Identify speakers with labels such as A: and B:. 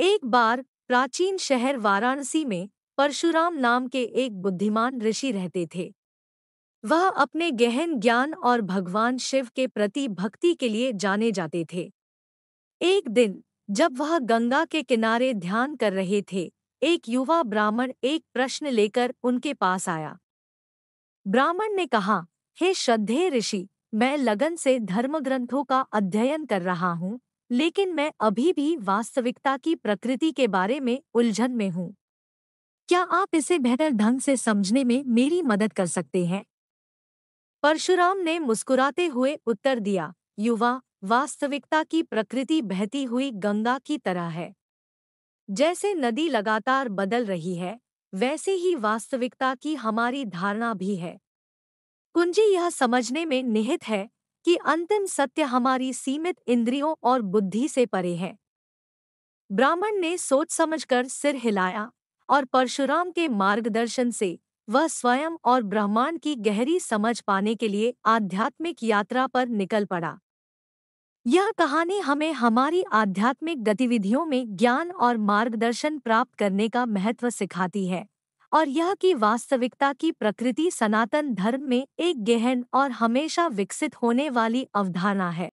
A: एक बार प्राचीन शहर वाराणसी में परशुराम नाम के एक बुद्धिमान ऋषि रहते थे वह अपने गहन ज्ञान और भगवान शिव के प्रति भक्ति के लिए जाने जाते थे एक दिन जब वह गंगा के किनारे ध्यान कर रहे थे एक युवा ब्राह्मण एक प्रश्न लेकर उनके पास आया ब्राह्मण ने कहा हे श्रद्धे ऋषि मैं लगन से धर्मग्रंथों का अध्ययन कर रहा हूँ लेकिन मैं अभी भी वास्तविकता की प्रकृति के बारे में उलझन में हूँ क्या आप इसे बेहतर ढंग से समझने में मेरी मदद कर सकते हैं परशुराम ने मुस्कुराते हुए उत्तर दिया युवा वास्तविकता की प्रकृति बहती हुई गंगा की तरह है जैसे नदी लगातार बदल रही है वैसे ही वास्तविकता की हमारी धारणा भी है कुंजी यह समझने में निहित है कि अंतिम सत्य हमारी सीमित इंद्रियों और बुद्धि से परे है ब्राह्मण ने सोच समझकर सिर हिलाया और परशुराम के मार्गदर्शन से वह स्वयं और ब्रह्मांड की गहरी समझ पाने के लिए आध्यात्मिक यात्रा पर निकल पड़ा यह कहानी हमें हमारी आध्यात्मिक गतिविधियों में ज्ञान और मार्गदर्शन प्राप्त करने का महत्व सिखाती है और यह कि वास्तविकता की प्रकृति सनातन धर्म में एक गहन और हमेशा विकसित होने वाली अवधारणा है